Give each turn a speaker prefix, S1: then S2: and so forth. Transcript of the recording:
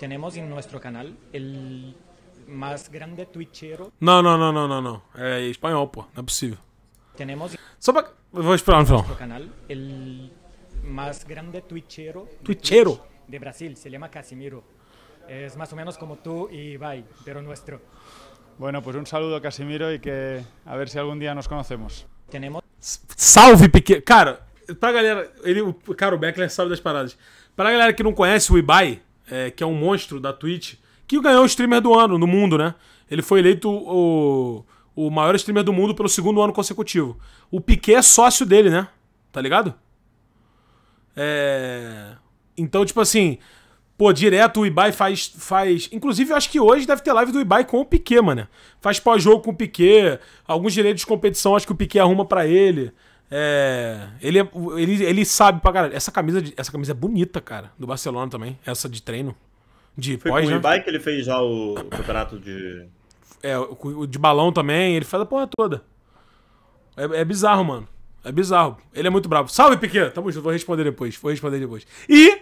S1: tenemos en nuestro canal el más grande twitchero.
S2: No, no, no, no, no, no.
S1: É eh, espanhol, pô. Não é possível. Tenemos... Só para... vou esperar no
S3: canal, el más grande twitchero. Twitchero. De, Brasil, se llama Casimiro. Es más o menos como tú y Ibai, pero nuestro.
S4: Bueno, pues un saludo, a Casimiro, y que a ver si algún día nos conocemos. Tenemos. Salve, pequeno. Cara, pra galera. Ele, cara, o Beckler sabe das paradas. para galera que no conhece
S5: o Ibai, é, que é um monstro da Twitch, que ganhou o streamer do ano no mundo, né? Ele foi eleito o, o maior streamer do mundo pelo segundo ano consecutivo. O Piquet é sócio dele, né? Tá ligado? É... Então, tipo assim, pô, direto o Ibai faz, faz. Inclusive, eu acho que hoje deve ter live do Ibai com o Piquet, mano. Faz pós-jogo com o Piquet, alguns direitos de competição acho que o Piquet arruma para ele. É, ele, é, ele, ele sabe pra caralho. Essa camisa, essa camisa é bonita, cara. Do Barcelona também. Essa de treino. De Foi pós, com o né? Ibai
S6: que ele fez já o, campeonato de...
S5: É, o, o, de balão também. Ele faz a porra toda. É, é, bizarro, mano. É bizarro. Ele é muito bravo. Salve, Piquet! Tamo junto. Vou responder depois. Vou responder depois. E